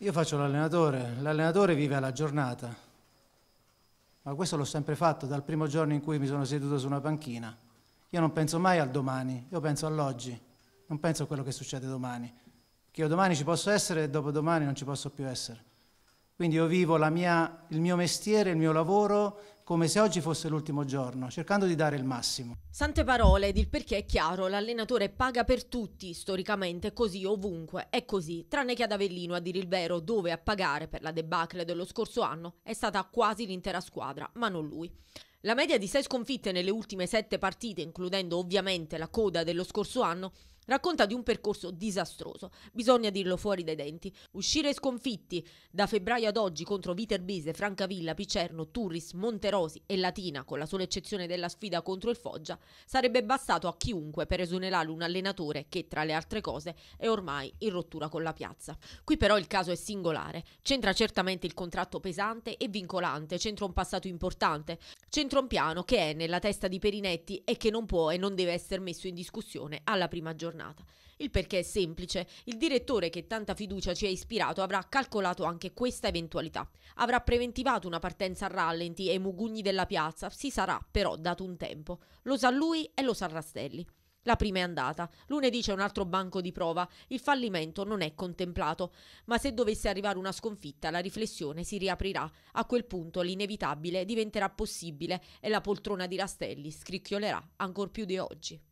Io faccio l'allenatore, l'allenatore vive alla giornata, ma questo l'ho sempre fatto dal primo giorno in cui mi sono seduto su una panchina. Io non penso mai al domani, io penso all'oggi, non penso a quello che succede domani, perché io domani ci posso essere e dopodomani non ci posso più essere. Quindi io vivo mia, il mio mestiere, il mio lavoro come se oggi fosse l'ultimo giorno, cercando di dare il massimo. Sante parole ed il perché è chiaro, l'allenatore paga per tutti, storicamente così ovunque, è così, tranne che ad Avellino a dire il vero, dove a pagare per la debacle dello scorso anno è stata quasi l'intera squadra, ma non lui. La media di sei sconfitte nelle ultime sette partite, includendo ovviamente la coda dello scorso anno, Racconta di un percorso disastroso, bisogna dirlo fuori dai denti. Uscire sconfitti da febbraio ad oggi contro Viterbese, Francavilla, Picerno, Turris, Monterosi e Latina, con la sola eccezione della sfida contro il Foggia, sarebbe bastato a chiunque per esonerare un allenatore che, tra le altre cose, è ormai in rottura con la piazza. Qui però il caso è singolare. C'entra certamente il contratto pesante e vincolante, c'entra un passato importante, c'entra un piano che è nella testa di Perinetti e che non può e non deve essere messo in discussione alla prima giornata giornata. Il perché è semplice, il direttore che tanta fiducia ci ha ispirato avrà calcolato anche questa eventualità, avrà preventivato una partenza a rallenti e i mugugni della piazza, si sarà però dato un tempo, lo sa lui e lo sa Rastelli. La prima è andata, lunedì c'è un altro banco di prova, il fallimento non è contemplato, ma se dovesse arrivare una sconfitta la riflessione si riaprirà, a quel punto l'inevitabile diventerà possibile e la poltrona di Rastelli scricchiolerà ancor più di oggi.